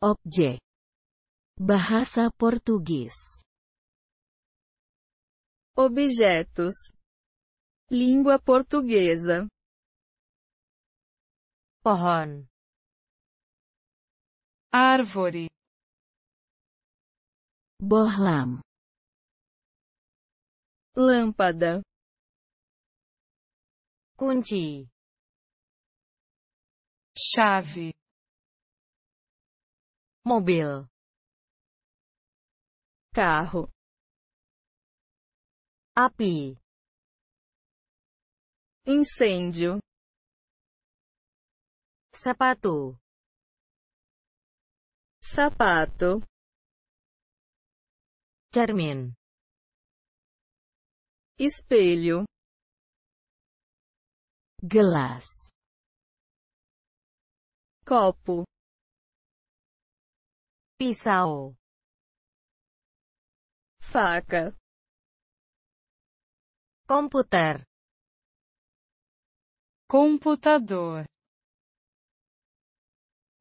Objek Bahasa Português Objetos Língua portuguesa Pohon Árvore Bohlam, Lâmpada Kunci Chave mobil carro api incêndio sapato sapato cermin espelho glass copo Pisau. Faca. komputer, Computador.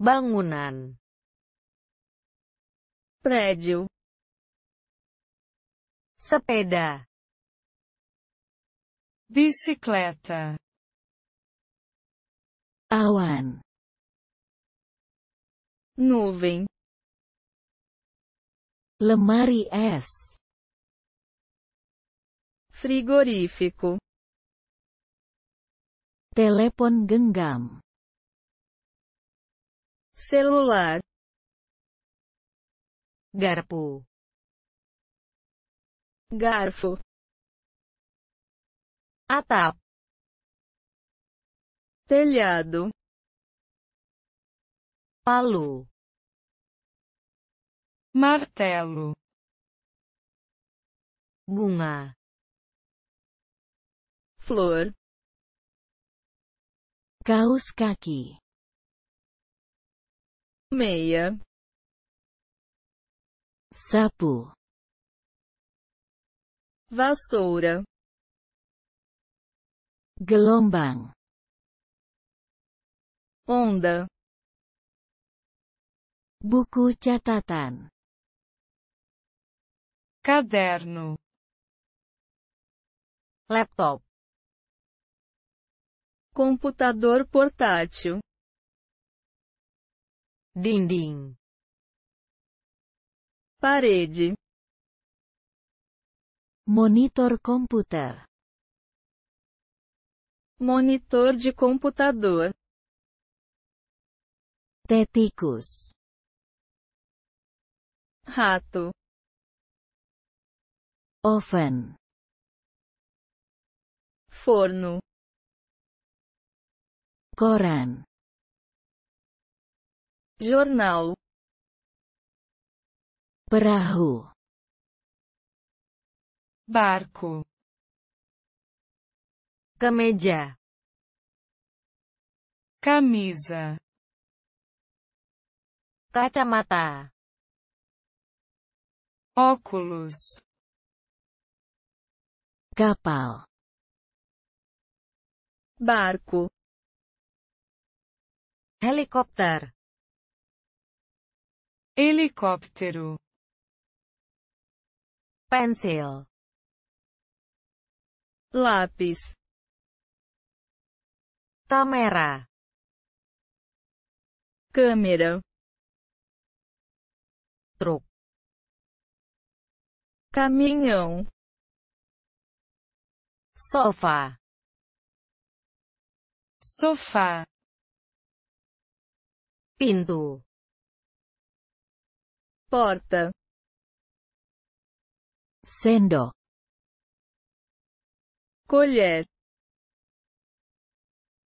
Bangunan. Prédio. Sepeda. Bicicleta. Awan. Nuvem. Lemari es. Frigorífico. Telepon genggam. Celular. Garpu. Garfo. Atap. Telhado. Palu martelo, bunga, flor, kaus kaki, meia, sapu, vassoura, gelombang, onda, buku catatan caderno, laptop, computador portátil, dindim, parede, monitor computer, monitor de computador, teticos, rato Oven. Forno. Koran. Jornal. Perahu. Barco. Kemeja. Camisa. Kacamata. Óculos. capal, Barco. Helicóptero. Helicóptero. Pencil. Lápis. Câmera. Câmera. Truck. Caminhão sofá, sofá, pinto, porta, sendo, colher,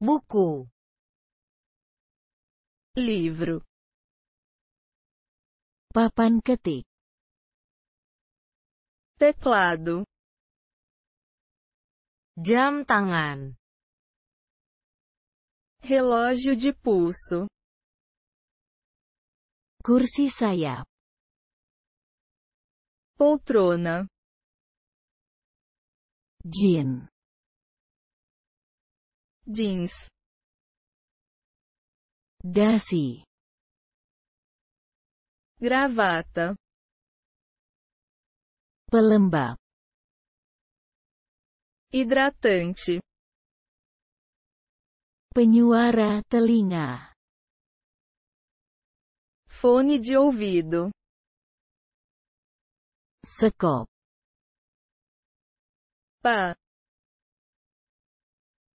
buku, livro, papan ketik, teclado Jam tangan. Relógio de pulso. Kursi sayap. Poltrona. Jean. Jeans. Dasi. Gravata. Pelembab. hidratante, penyuara telinga, fone de ouvido, sekop, pá,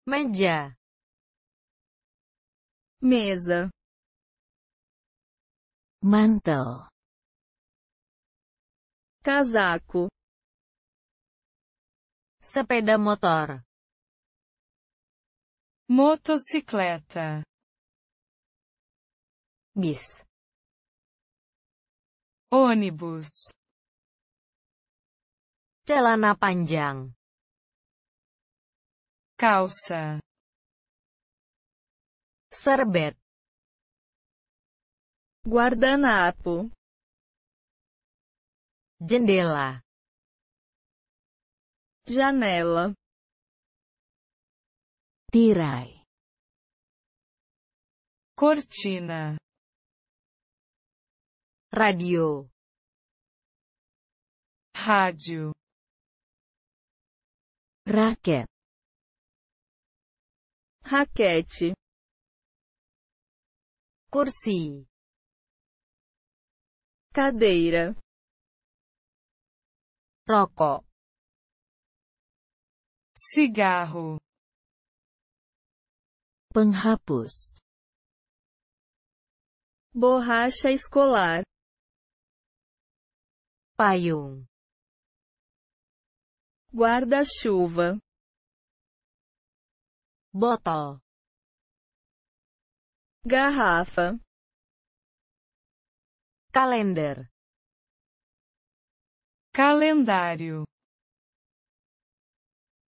meja, mesa, mantel, casaco Sepeda motor. Motocicleta. Bis. Ônibus. Celana panjang. Calça. Serbet. Guardanapo. Jendela. janela, tirai, cortina, radio, rádio, raquete, raquete, cursi, cadeira, rocó cigarro, penghapus, borracha escolar, payung, guarda-chuva, botol, garrafa, calendar, calendário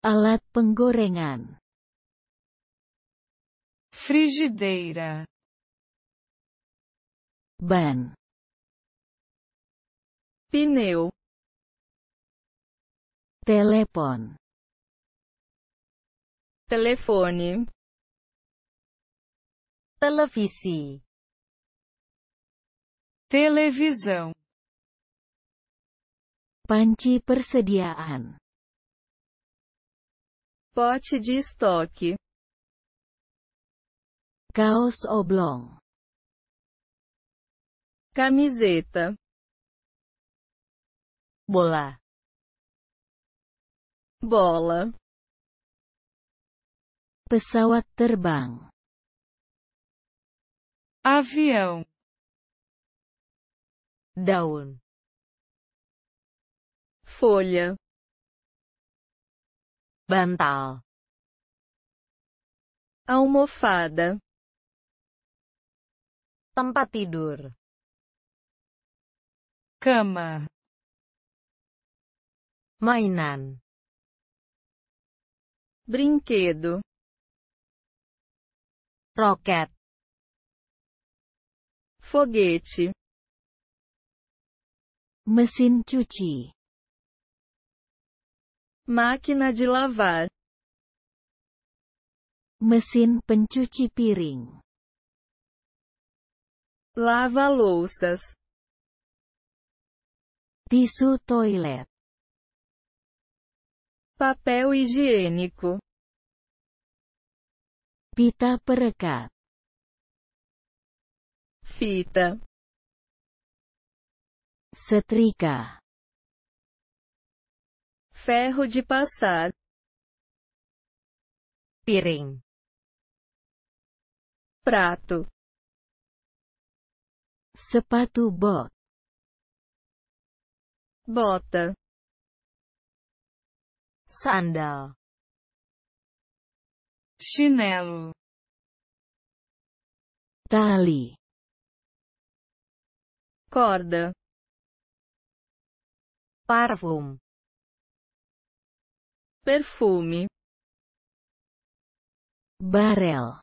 Alat penggorengan. Frigideira. Ban. Pneu. Telepon. Telefone. Televisi. Televisão. Panci persediaan. pote de estoque, caos oblong, camiseta, bola, bola, pesawat terbang, avião, daun, folha bantal almofada tempat tidur cama mainan brinquedo roket foguete mesin cuci Máquina de lavar. Mesin pencuci piring. Lava-louças. Tisu toilet. Papel higiênico. Pita perekat. Fita. Setrika ferro de passar, piring, prato, sapato bot, bota, sandal, chinelo, tali, corda, parvum perfume, barrel,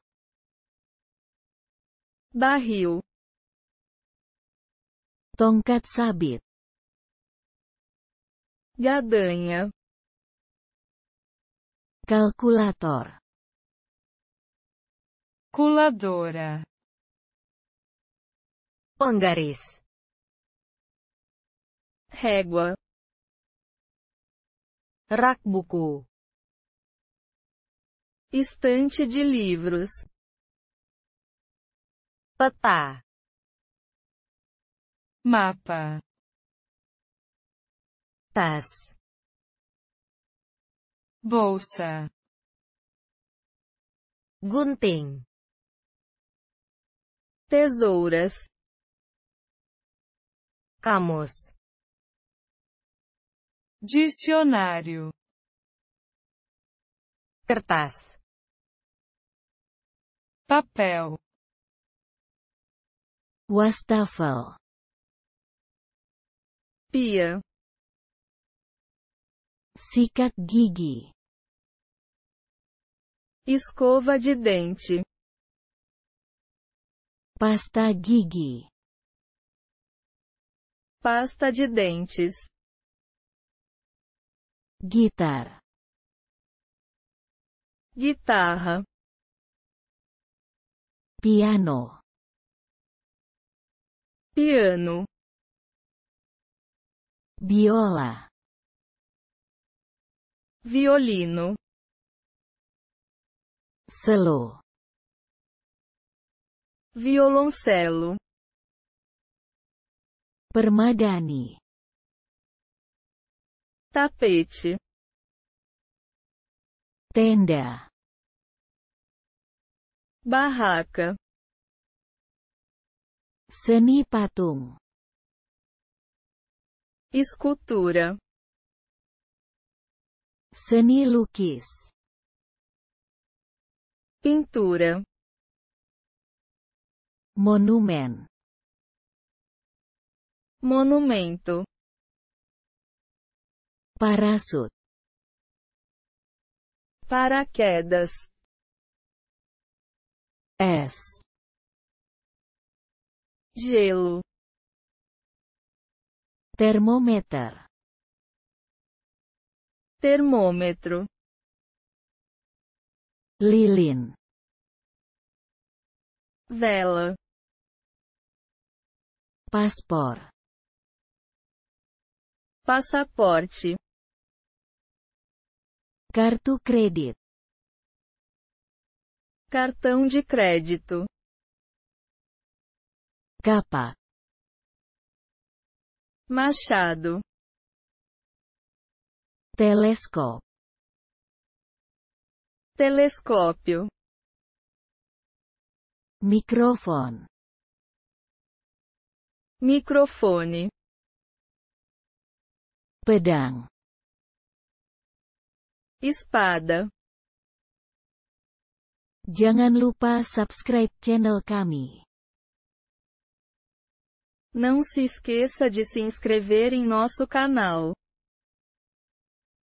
barril, tongkat sabit, gadanha, calculator, culadora, Ongaris. Régua rakbuku, Estante de livros. Patá. Mapa. Tas. Bolsa. Gunting. Tesouras. Camos dicionário, cartaz, papel, wastafel, pia, sikat gigi, escova de dente, pasta gigi, pasta de dentes guitar, guitarra, piano, piano, viola, violino, celo, violoncelo, permadani tapete, tenda, barraca, seni patung, escultura, seni lukis, pintura, monumento, monumento Parasut. Paraquedas. S. Gelo. Termômetro. Termômetro. Lilin. Vela. Paspor. Passaporte. Kartu crédito. Cartão de crédito. Capa. Machado. Telescópio. Telescópio. Microfone. Microfone. Pedang espada. Jangan lupa subscribe channel kami. Não se esqueça de se inscrever em nosso canal.